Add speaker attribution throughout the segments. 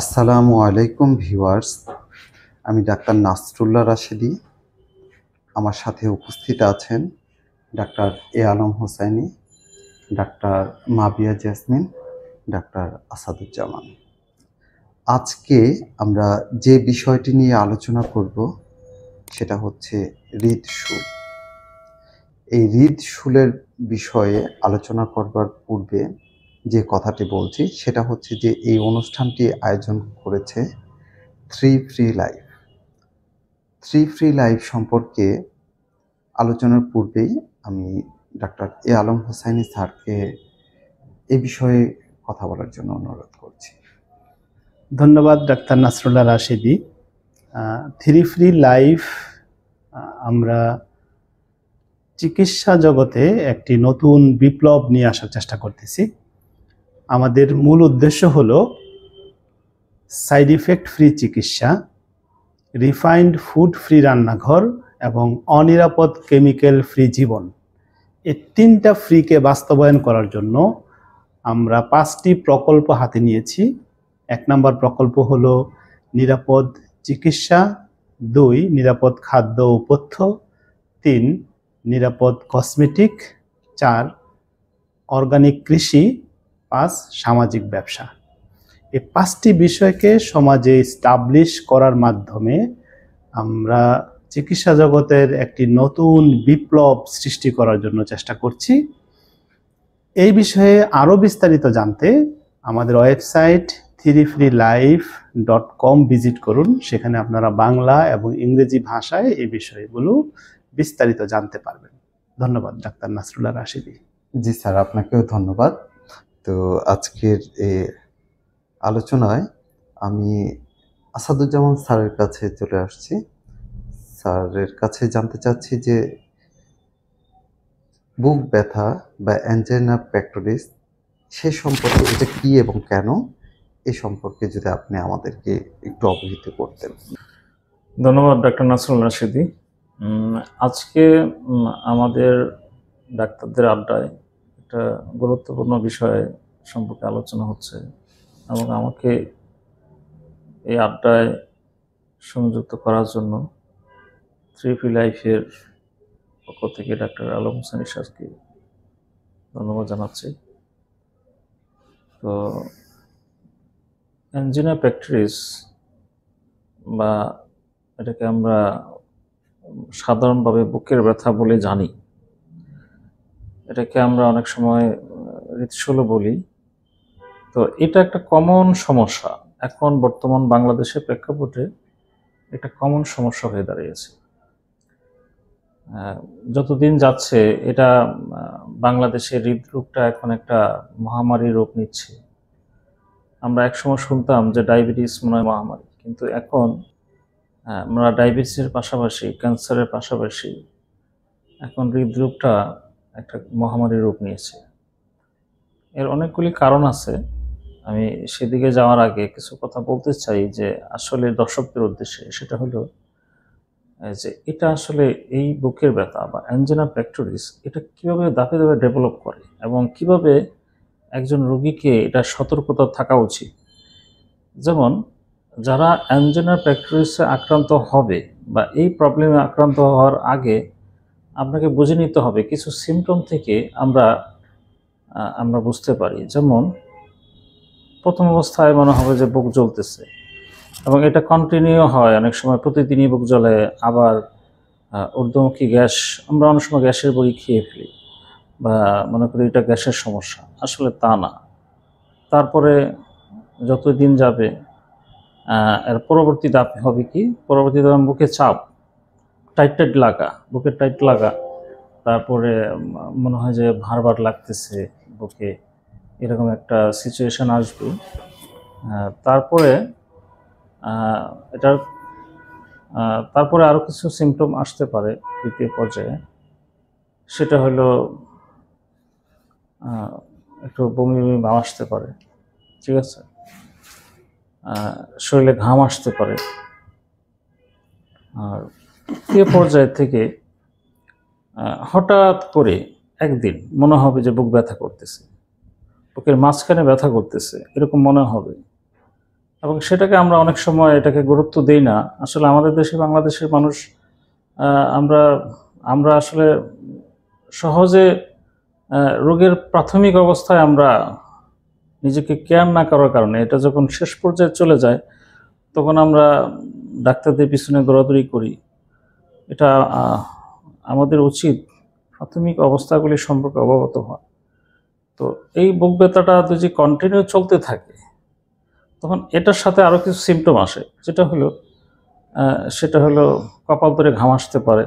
Speaker 1: আসসালামু আলাইকুম ভিওয়ার্স আমি ডাক্তার নাসরুল্লাহ রাশেদি আমার সাথে উপস্থিত আছেন doctor A Alam Hossaini doctor Mabia Jesmin doctor Asaduzzaman আজকে আমরা যে বিষয়টি নিয়ে আলোচনা করব সেটা হচ্ছে শুল এই শুলের বিষয়ে আলোচনা করবার পূর্বে যে কথাটি বলছি সেটা হচ্ছে যে এই অনুষ্ঠানটি আয়োজন করেছে three free life three free life সম্পর্কে আলোচনার পূর্বেই আমি ডাক্তার এ আলম হোসাইনি স্যারকে এ বিষয়ে কথা বলার জন্য অনুরোধ করছি ধন্যবাদ doctor Nasrullah Rashedi
Speaker 2: three free life আমরা চিকিৎসা জগতে একটি নতুন বিপ্লব নিয়ে আসার চেষ্টা করতেছি আমাদের মূল উদ্দেশ্য হল সাইড ইফেক্ট ফ্রি চিকিৎসা রিফাইন্ড ফুড ফ্রি রান্নাঘর এবং অনিরাপদ কেমিক্যাল ফ্রি জীবন এই তিনটা ফ্রিকে বাস্তবায়ন করার জন্য আমরা পাঁচটি প্রকল্প হাতে নিয়েছি এক নম্বর প্রকল্প হল নিরাপদ চিকিৎসা দুই নিরাপদ খাদ্য ও পথ্য তিন নিরাপদ কসমেটিক চার অর্গানিক কৃষি পাঁচ সামাজিক ব্যবসা এই পাঁচটি বিষয়কে সমাজে স্টাবলিশ করার মাধ্যমে আমরা চিকিৎসা জগতের একটি নতুন বিপ্লব সৃষ্টি করার জন্য চেষ্টা করছি এই বিষয়ে আরও বিস্তারিত জানতে আমাদের website three free life dot com visit করুন সেখানে আপনারা বাংলা এবং ইংরেজি ভাষায় এই বিষয়গুলো বিস্তারিত জানতে পারবেন
Speaker 1: ধন্যবাদ ডাক্তার নাসরুল্লাহ রাশিদি জি স্যার আপনাকেও ধন্যবাদ তো আজকের এ আলোচনায় আমি আসাদুজ্জামান স্যারের কাছে চলে আসছি স্যারের কাছে জানতে চাচ্ছি যে বুক ব্যথা বা অ্যাঞ্জাইনা প্যাক্টোরিস সে সম্পর্কে এটা কি এবং কেন এ সম্পর্কে যদি আপনি আমাদেরকে একটু অবহিত করতেন
Speaker 3: ধন্যবাদ ডাক্তার নাসরুল রাশেদি আজকে আমাদের ডাক্তারদের আড্ডায় একটা গুরুত্বপূর্ণ বিষয় সম্পর্কে আলোচনা হচ্ছে এবং আমাকে এই আড্ডায় সংযুক্ত করার জন্য থ্রিপি লাইফের পক্ষ থেকে ডাক্তার আলম হোসেন ইসারকে ধন্যবাদ জানাচ্ছি তো অ্যাঞ্জিনা প্র্যাকটিস বা এটাকে আমরা সাধারণভাবে বুকের ব্যথা বলে জানি এটাকে আমরা অনেক সময় রীতিশূলও বলি তো এটা একটা কমন সমস্যা এখন বর্তমান বাংলাদেশের প্রেক্ষাপটে এটা কমন সমস্যা হয়ে দাঁড়িয়েছে যতদিন যাচ্ছে এটা বাংলাদেশের হৃদরোগটা এখন একটা মহামারী রূপ নিচ্ছে আমরা একসময় শুনতাম যে ডায়াবেটিস মনে হয় মহামারী কিন্তু এখন আমরা ডায়াবেটিসের পাশাপাশি ক্যান্সারের পাশাপাশি এখন হৃদরোগটা একটা মহামারীর রূপ নিয়েছে এর অনেকগুলি কারণ আছে আমি সেদিকে যাওয়ার আগে কিছু কথা বলতে চাই যে আসলে দর্শকদের উদ্দেশ্যে সেটা হলো যে এটা আসলে এই বুকের ব্যথা বা অ্যাঞ্জেনা ফ্যাক্টরিস এটা কিভাবে দাপে দাপে ডেভেলপ করে এবং কিভাবে একজন রোগীকে এটা সতর্কতা থাকা উচিত যেমন যারা অ্যাঞ্জেনা ফ্যাক্টরিসে আক্রান্ত হবে বা এই প্রবলেমে আক্রান্ত হওয়ার আগে আপনাকে বুঝে নিতে হবে কিছু সিমটম থেকে আমরা আমরা বুঝতে পারি যেমন প্রথম অবস্থায় মনে হবে যে বুক জ্বলতেছে এবং এটা কন্টিনিউ হয় অনেক সময় প্রতিদিনই বুক জ্বলে আবার ঊর্ধ্বমুখী গ্যাস আমরা অনেক সময় গ্যাসের বই খেয়ে ফেলি বা মনে করি এটা গ্যাসের সমস্যা আসলে তা না তারপরে যত দিন যাবে এর পরবর্তী দাপে হবে কি পরবর্তী পরবর্তীতে বুকে চাপ টাইট টাইট লাগা বুকে টাইট লাগা তারপরে মনে হয় যে ভারবার লাগতেছে বুকে এরকম একটা সিচুয়েশান আসবে তারপরে এটার তারপরে আরও কিছু সিমটম আসতে পারে তৃতীয় পর্যায়ে সেটা হলো একটু বমি বমি ভাব আসতে পারে ঠিক আছে শরীরে ঘাম আসতে পারে আর এ পর্যায় থেকে হঠাৎ করে একদিন মনে হবে যে বুক ব্যথা করতেছে বুকের মাঝখানে ব্যথা করতেছে এরকম মনে হবে এবং সেটাকে আমরা অনেক সময় এটাকে গুরুত্ব দিই না আসলে আমাদের দেশে বাংলাদেশের মানুষ আমরা আমরা আসলে সহজে রোগের প্রাথমিক অবস্থায় আমরা নিজেকে কেয়ার না করার কারণে এটা যখন শেষ পর্যায়ে চলে যায় তখন আমরা ডাক্তারদের পিছনে দৌড়াদৌড়ি করি এটা আমাদের উচিত প্রাথমিক অবস্থাগুলি সম্পর্কে অবগত হওয়া তো এই বুক ব্যথাটা যদি কন্টিনিউ চলতে থাকে তখন এটার সাথে আরও কিছু সিমটম আসে যেটা হলো সেটা হলো কপাল ধরে ঘাম আসতে পারে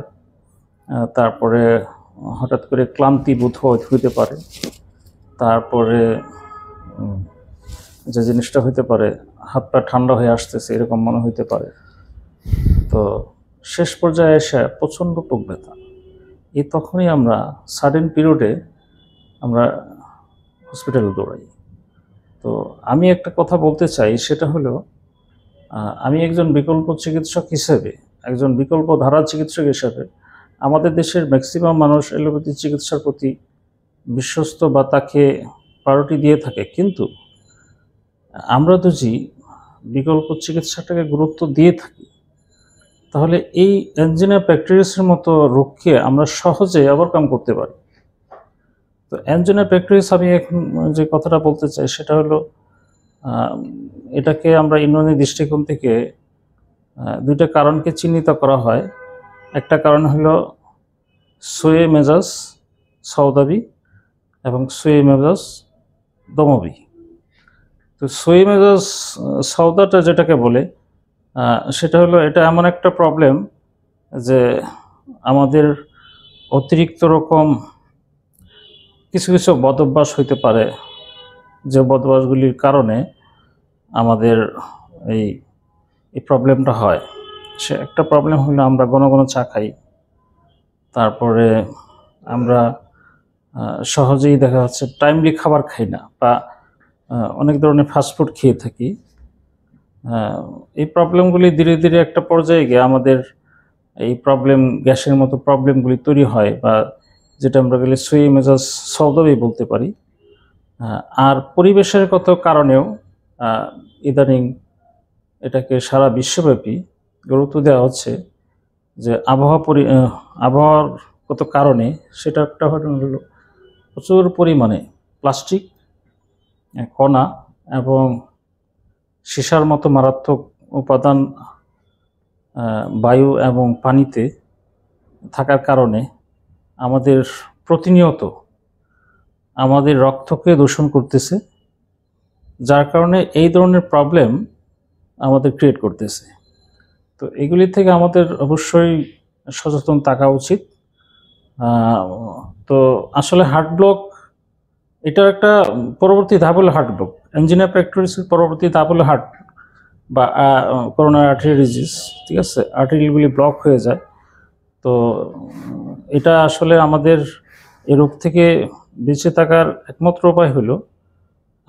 Speaker 3: তারপরে হঠাৎ করে ক্লান্তি বোধ হইতে পারে তারপরে যে জিনিসটা হইতে পারে হাত পা ঠান্ডা হয়ে আসতেছে এরকম মনে হইতে পারে তো শেষ পর্যায়ে এসে প্রচণ্ড টুক ব্যথা এই তখনই আমরা সাডেন পিরিয়ডে আমরা হসপিটালে দৌড়াই তো আমি একটা কথা বলতে চাই সেটা হলো আমি একজন বিকল্প চিকিৎসক হিসেবে একজন বিকল্প ধারা চিকিৎসক হিসেবে আমাদের দেশের ম্যাক্সিমাম মানুষ অ্যালোপ্যাথি চিকিৎসার প্রতি বিশ্বস্ত বা তাকে পারটি দিয়ে থাকে কিন্তু আমরা তো যে বিকল্প চিকিৎসাটাকে গুরুত্ব দিয়ে থাকি তাহলে এই অ্যাঞ্জিনা প্যাকটেরিয়াসের মতো রোগকে আমরা সহজে ওভারকাম করতে পারি তো অ্যাঞ্জিনা প্যাকটেরিয়াস আমি এখন যে কথাটা বলতে চাই সেটা হলো এটাকে আমরা ইউনানি দৃষ্টিকোণ থেকে দুইটা কারণকে চিহ্নিত করা হয় একটা কারণ হলো সোয়ে মেজাজ সৌদাবি এবং সোয়ে মেজাজ দমবি তো সোয়ে মেজাজ সৌদাটা যেটাকে বলে সেটা হলো এটা এমন একটা প্রবলেম যে আমাদের অতিরিক্ত রকম কিছু কিছু বদভ্যাস হইতে পারে যে বদভ্যাসগুলির কারণে আমাদের এই এই প্রবলেমটা হয় সে একটা প্রবলেম হলো আমরা ঘন ঘন চা খাই তারপরে আমরা সহজেই দেখা যাচ্ছে টাইমলি খাবার খাই না বা অনেক ধরনের ফাস্টফুড খেয়ে থাকি হ্যাঁ, এই প্রবলেমগুলি ধীরে ধীরে একটা পর্যায়ে গিয়ে আমাদের এই প্রবলেম গ্যাসের মতো প্রবলেমগুলি তৈরি হয় বা যেটা আমরা গেলে সুই মেজাজ সদবেই বলতে পারি হ্যাঁ, আর পরিবেশের কত কারণেও ইদানিং এটাকে সারা বিশ্বব্যাপী গুরুত্ব দেওয়া হচ্ছে যে আবহাওয়া পরি আবহাওয়ার কত কারণে সেটা একটা ঘটনা হলো প্রচুর পরিমাণে প্লাস্টিক হ্যাঁ, কণা এবং সীসার মতো মারাত্মক উপাদান বায়ু এবং পানিতে থাকার কারণে আমাদের প্রতিনিয়ত আমাদের রক্তকে দূষণ করতেছে যার কারণে এই ধরনের প্রবলেম আমাদের ক্রিয়েট করতেছে তো এগুলি থেকে আমাদের অবশ্যই সচেতন থাকা উচিত তো আসলে হার্ট ব্লক এটা একটা পরবর্তী ধাপ হলো হার্ট রোগ এঞ্জিনিয়ার প্যাক্টোরিসের পরবর্তী ধাপ হলো হার্ট বা করোনার আর্টারি ডিজিজ ঠিক আছে আর্টারিগুলি ব্লক হয়ে যায় তো এটা আসলে আমাদের এ রোগ থেকে বেঁচে থাকার একমাত্র উপায় হলো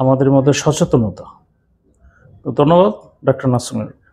Speaker 3: আমাদের মধ্যে সচেতনতা তো ধন্যবাদ ডাক্তার নাসমিন